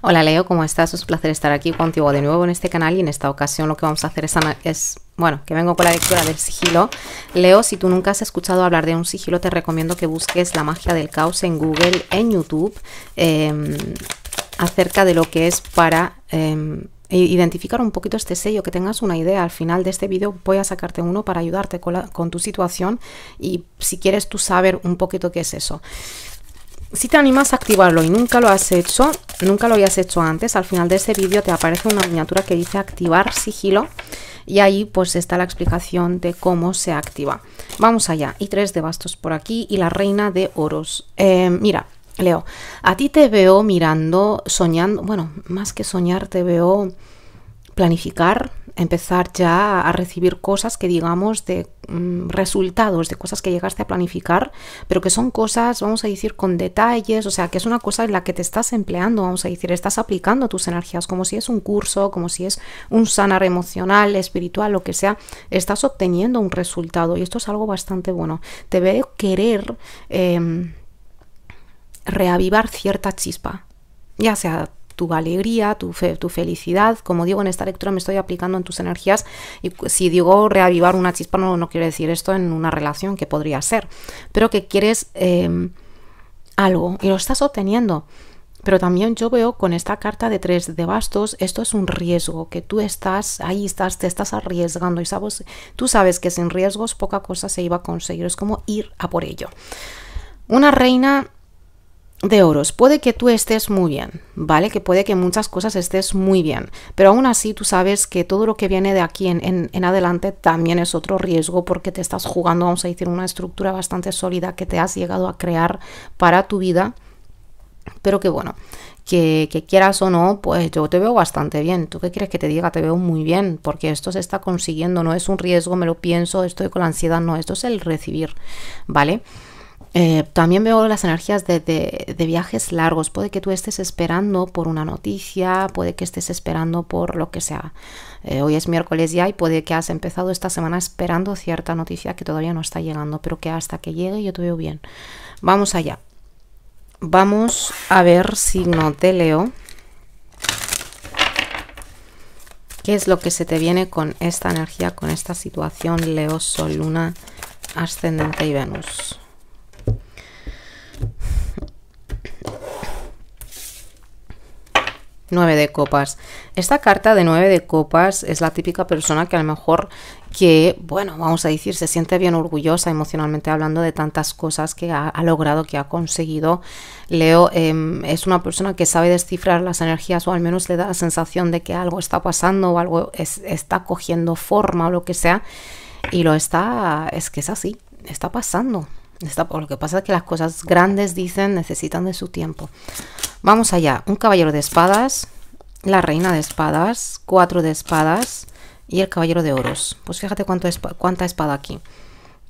Hola Leo, ¿cómo estás? Es un placer estar aquí contigo de nuevo en este canal y en esta ocasión lo que vamos a hacer es, bueno, que vengo con la lectura del sigilo. Leo, si tú nunca has escuchado hablar de un sigilo, te recomiendo que busques La magia del caos en Google, en YouTube, em, acerca de lo que es para... Em, identificar un poquito este sello, que tengas una idea. Al final de este vídeo voy a sacarte uno para ayudarte con tu situación y si quieres tú saber un poquito qué es eso. Si te animas a activarlo y nunca lo has hecho, nunca lo habías hecho antes, al final de ese vídeo te aparece una miniatura que dice activar sigilo y ahí pues está la explicación de cómo se activa. Vamos allá, y tres de bastos por aquí y la reina de oros. Eh, mira, Leo, a ti te veo mirando, soñando, bueno, más que soñar te veo planificar, empezar ya a recibir cosas que digamos de mm, resultados, de cosas que llegaste a planificar, pero que son cosas, vamos a decir, con detalles, o sea, que es una cosa en la que te estás empleando, vamos a decir, estás aplicando tus energías, como si es un curso, como si es un sanar emocional, espiritual, lo que sea, estás obteniendo un resultado y esto es algo bastante bueno. Te ve querer em, reavivar cierta chispa, ya sea tu alegría, tu, felicidad. Como digo, en esta lectura me estoy aplicando en tus energías y si digo reavivar una chispa no, no quiero decir esto en una relación que podría ser, pero que quieres em, algo y lo estás obteniendo. Pero también yo veo con esta carta de tres de bastos, esto es un riesgo, que tú estás ahí, estás, te estás arriesgando y sabes, tú sabes que sin riesgos poca cosa se iba a conseguir, es como ir a por ello. Una reina de oros, puede que tú estés muy bien, ¿vale? Que puede que muchas cosas estés muy bien, pero aún así tú sabes que todo lo que viene de aquí en, adelante también es otro riesgo porque te estás jugando, vamos a decir, una estructura bastante sólida que te has llegado a crear para tu vida, pero que bueno. Que, que quieras o no, pues yo te veo bastante bien. ¿Tú qué quieres que te diga? Te veo muy bien, porque esto se está consiguiendo, no es un riesgo, me lo pienso, estoy con la ansiedad, no, esto es el recibir, ¿vale? Eh, también veo las energías de, viajes largos. Puede que tú estés esperando por una noticia, puede que estés esperando por lo que sea. Eh, hoy es miércoles ya y puede que has empezado esta semana esperando cierta noticia que todavía no está llegando, pero que hasta que llegue yo te veo bien. Vamos allá. Vamos a ver signo de Leo. ¿Qué es lo que se te viene con esta energía, con esta situación Leo, Sol, Luna, Ascendente y Venus? 9 de copas. Esta carta de 9 de copas es la típica persona que a lo mejor que, bueno, vamos a decir, se siente bien orgullosa emocionalmente hablando de tantas cosas que ha, logrado, que ha conseguido. Leo em, es una persona que sabe descifrar las energías o al menos le da la sensación de que algo está pasando o algo está cogiendo forma o lo que sea. Y lo está, es que es así, está pasando. Está, lo que pasa es que las cosas grandes dicen necesitan de su tiempo. Vamos allá, un caballero de espadas, la reina de espadas, cuatro de espadas y el caballero de oros. Pues fíjate cuánta espada aquí.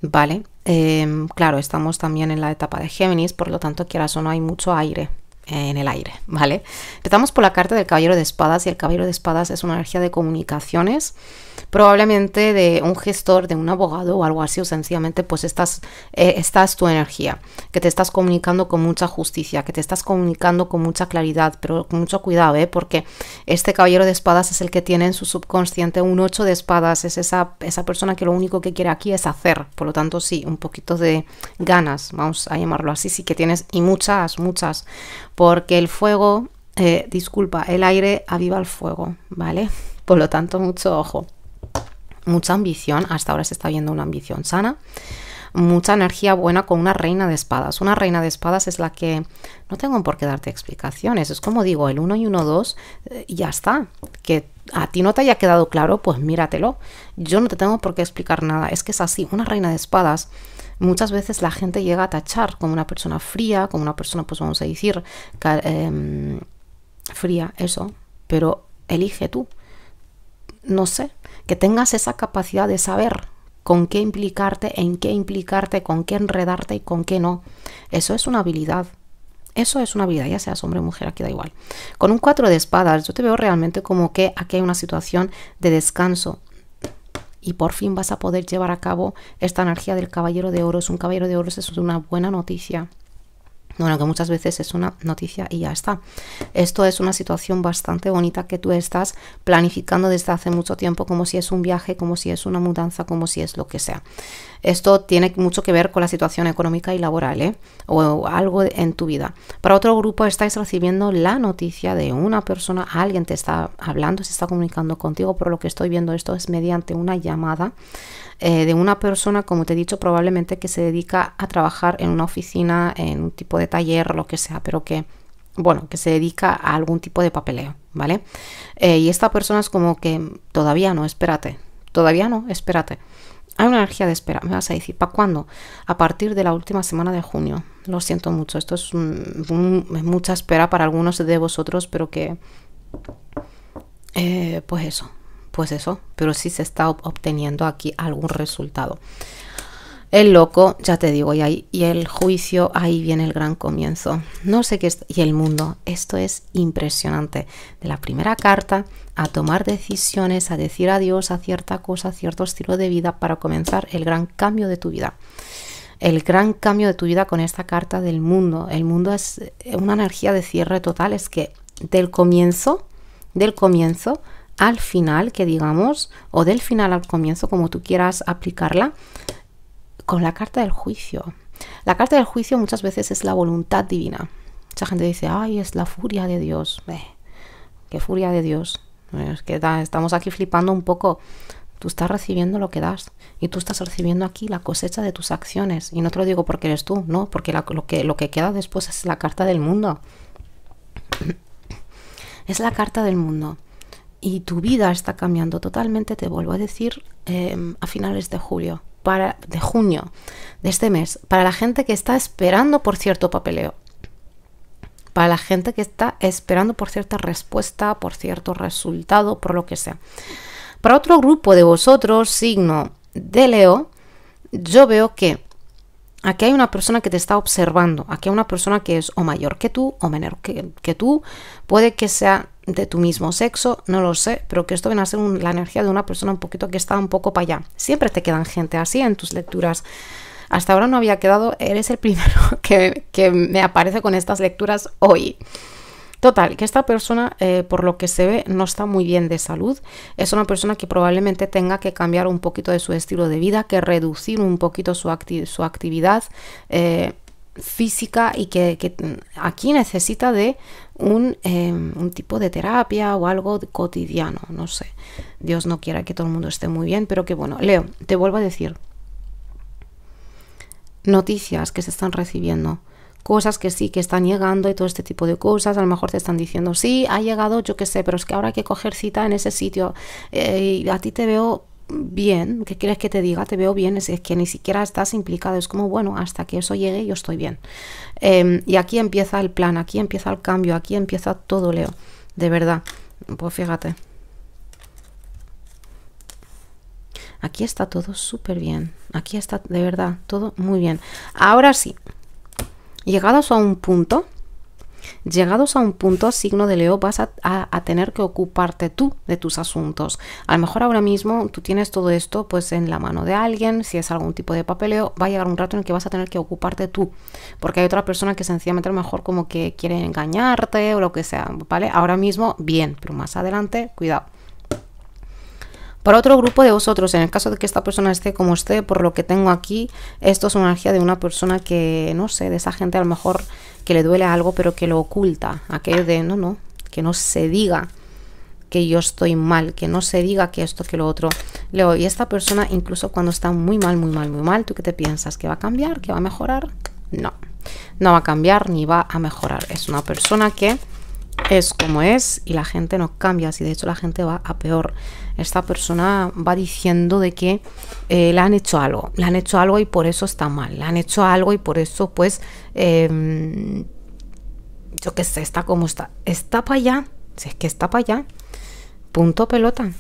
Vale, em, claro, estamos también en la etapa de Géminis, por lo tanto, quieras o no, hay mucho aire, en el aire, ¿vale? Empezamos por la carta del Caballero de Espadas y el Caballero de Espadas es una energía de comunicaciones, probablemente de un gestor, de un abogado o algo así, o sencillamente pues estás, eh, esta es tu energía, que te estás comunicando con mucha justicia, que te estás comunicando con mucha claridad, pero con mucho cuidado, ¿eh? Porque este Caballero de Espadas es el que tiene en su subconsciente un 8 de espadas, es esa, esa persona que lo único que quiere aquí es hacer, por lo tanto sí, un poquito de ganas, vamos a llamarlo así, sí que tienes y muchas, muchas porque el fuego, eh, disculpa, el aire aviva el fuego, ¿vale? Por lo tanto, mucho ojo, mucha ambición, hasta ahora se está viendo una ambición sana, mucha energía buena con una reina de espadas. Una reina de espadas es la que no tengo por qué darte explicaciones, es como digo, el 1 y 1, 2, eh, ya está, que a ti no te haya quedado claro, pues míratelo. Yo no te tengo por qué explicar nada, es que es así, una reina de espadas muchas veces la gente llega a tachar como una persona fría, como una persona, pues vamos a decir, em, fría, eso, pero elige tú. No sé, que tengas esa capacidad de saber con qué implicarte, en qué implicarte, con qué enredarte y con qué no. Eso es una habilidad. Eso es una habilidad, ya seas hombre o mujer, aquí da igual. Con un cuatro de espadas, yo te veo realmente como que aquí hay una situación de descanso, y por fin vas a poder llevar a cabo esta energía del caballero de oros. Un caballero de oros es una buena noticia. Bueno, que muchas veces es una noticia y ya está. Esto es una situación bastante bonita que tú estás planificando desde hace mucho tiempo, como si es un viaje, como si es una mudanza, como si es lo que sea. Esto tiene mucho que ver con la situación económica y laboral, ¿eh? o, o algo en tu vida. Para otro grupo estáis recibiendo la noticia de una persona, alguien te está hablando, se está comunicando contigo, por lo que estoy viendo esto es mediante una llamada eh, de una persona, como te he dicho, probablemente que se dedica a trabajar en una oficina, en un tipo de taller, lo que sea, pero que, bueno, que se dedica a algún tipo de papeleo, ¿vale? Eh, y esta persona es como que todavía no, espérate, todavía no, espérate. Hay una energía de espera, me vas a decir, ¿para cuándo? A partir de la última semana de junio. Lo siento mucho, esto es mucha espera para algunos de vosotros, pero que... Eh, pues eso, pues eso, pero sí se está obteniendo aquí algún resultado. El loco, ya te digo, y, ahí, y el juicio, ahí viene el gran comienzo. No sé qué es, y el mundo, esto es impresionante. De la primera carta, a tomar decisiones, a decir adiós a cierta cosa, a cierto estilo de vida para comenzar el gran cambio de tu vida. El gran cambio de tu vida con esta carta del mundo. El mundo es eh, una energía de cierre total, es que del comienzo, del comienzo, al final, que digamos, o del final al comienzo, como tú quieras aplicarla, con la carta del juicio. La carta del juicio muchas veces es la voluntad divina. Mucha gente dice, ay, es la furia de Dios. qué furia de Dios. que estamos aquí flipando un poco. Tú estás recibiendo lo que das y tú estás recibiendo aquí la cosecha de tus acciones. Y no te lo digo porque eres tú, no, porque lo que queda después es la carta del mundo. Es la carta del mundo y tu vida está cambiando totalmente, te vuelvo a decir, em, a finales de julio, para, de junio de este mes, para la gente que está esperando por cierto papeleo, para la gente que está esperando por cierta respuesta, por cierto resultado, por lo que sea. Para otro grupo de vosotros, signo de Leo, yo veo que Aquí hay una persona que te está observando, aquí hay una persona que es o mayor que tú o menor que, tú, puede que sea de tu mismo sexo, no lo sé, pero que esto viene a ser la energía de una persona un poquito que está un poco para allá. Siempre te quedan gente así en tus lecturas. Hasta ahora no había quedado, eres el primero que me aparece con estas lecturas hoy. Total, que esta persona, eh, por lo que se ve, no está muy bien de salud. Es una persona que probablemente tenga que cambiar un poquito de su estilo de vida, que reducir un poquito su, actividad eh, física y que, mm, aquí necesita de un, em, un, tipo de terapia o algo cotidiano, no sé. Dios no quiera que todo el mundo esté muy bien, pero que bueno, Leo, te vuelvo a decir. Noticias que se están recibiendo cosas que sí que están llegando y todo este tipo de cosas. A lo mejor te están diciendo, sí, ha llegado, yo qué sé, pero es que ahora hay que coger cita en ese sitio. Eh, y a ti te veo bien, ¿qué quieres que te diga? Te veo bien, es que ni siquiera estás implicado, es como, bueno, hasta que eso llegue yo estoy bien. Em, y aquí empieza el plan, aquí empieza el cambio, aquí empieza todo, Leo, de verdad. Pues fíjate. Aquí está todo súper bien, aquí está de verdad todo muy bien. Ahora sí, Llegados a un punto, llegados a un punto, signo de Leo, vas a, tener que ocuparte tú de tus asuntos. A lo mejor ahora mismo tú tienes todo esto pues en la mano de alguien, si es algún tipo de papeleo, va a llegar un rato en el que vas a tener que ocuparte tú, porque hay otra persona que sencillamente a lo mejor como que quiere engañarte o lo que sea, ¿vale? Ahora mismo bien, pero más adelante, cuidado. Para otro grupo de vosotros, en el caso de que esta persona esté como esté, por lo que tengo aquí, esto es una energía de una persona que, no sé, de esa gente a lo mejor que le duele algo, pero que lo oculta. Aquello de, no, no, que no se diga que yo estoy mal, que no se diga que esto, que lo otro. Leo, y esta persona, incluso cuando está muy mal, muy mal, muy mal, ¿tú qué te piensas? ¿Que va a cambiar? ¿Que va a mejorar? No, no va a cambiar ni va a mejorar. Es una persona que es como es y la gente no cambia, si de hecho la gente va a peor. Esta persona va diciendo de que eh, le han hecho algo, le han hecho algo y por eso está mal, le han hecho algo y por eso pues, em, yo qué sé, está como está, está para allá, si es que está para allá, punto pelota.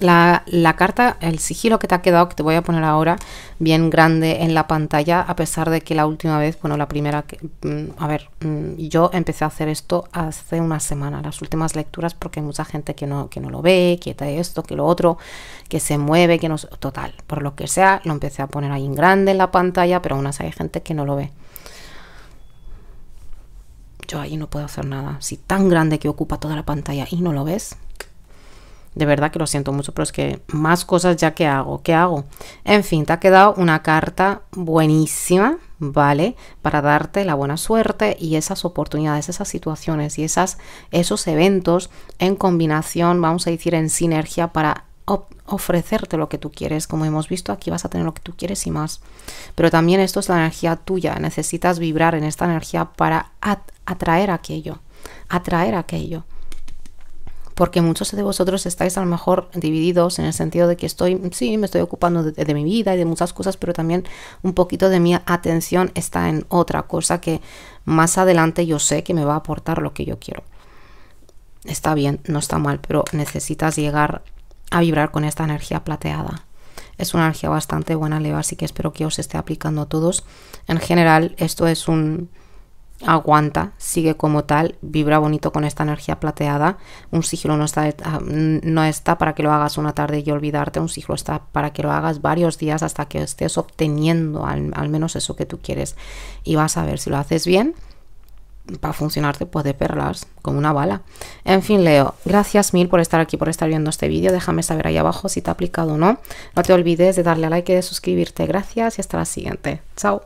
La, carta, el sigilo que te ha quedado, que te voy a poner ahora bien grande en la pantalla, a pesar de que la última vez, bueno, la primera mm, a ver, mm, yo empecé a hacer esto hace una semana, las últimas lecturas, porque hay mucha gente que no, que no lo ve, quieta está esto, que lo otro, que se mueve, que no, total, por lo que sea, lo empecé a poner ahí en grande en la pantalla, pero aún así hay gente que no lo ve. Yo ahí no puedo hacer nada. Si tan grande que ocupa toda la pantalla y no lo ves, de verdad que lo siento mucho, pero es que más cosas ya que hago, ¿qué hago? En fin, te ha quedado una carta buenísima, ¿vale? Para darte la buena suerte y esas oportunidades, esas situaciones y esas, esos eventos en combinación, vamos a decir, en sinergia para ofrecerte lo que tú quieres. Como hemos visto, aquí vas a tener lo que tú quieres y más. Pero también esto es la energía tuya. Necesitas vibrar en esta energía para atraer aquello. Atraer aquello porque muchos de vosotros estáis a lo mejor divididos en el sentido de que estoy, sí, me estoy ocupando de, mi vida y de muchas cosas, pero también un poquito de mi atención está en otra cosa que más adelante yo sé que me va a aportar lo que yo quiero. Está bien, no está mal, pero necesitas llegar a vibrar con esta energía plateada es una energía bastante buena, Leo, así que espero que os esté aplicando a todos. En general, esto es un, aguanta, sigue como tal, vibra bonito con esta energía plateada. Un sigilo no está, no está para que lo hagas una tarde y olvidarte, un sigilo está para que lo hagas varios días hasta que estés obteniendo al, menos eso que tú quieres. Y vas a ver si lo haces bien. Va a funcionarte pues de perlas, como una bala. En fin, Leo, gracias mil por estar aquí, por estar viendo este vídeo. Déjame saber ahí abajo si te ha aplicado o no. No te olvides de darle a like y de suscribirte. Gracias y hasta la siguiente. Chao.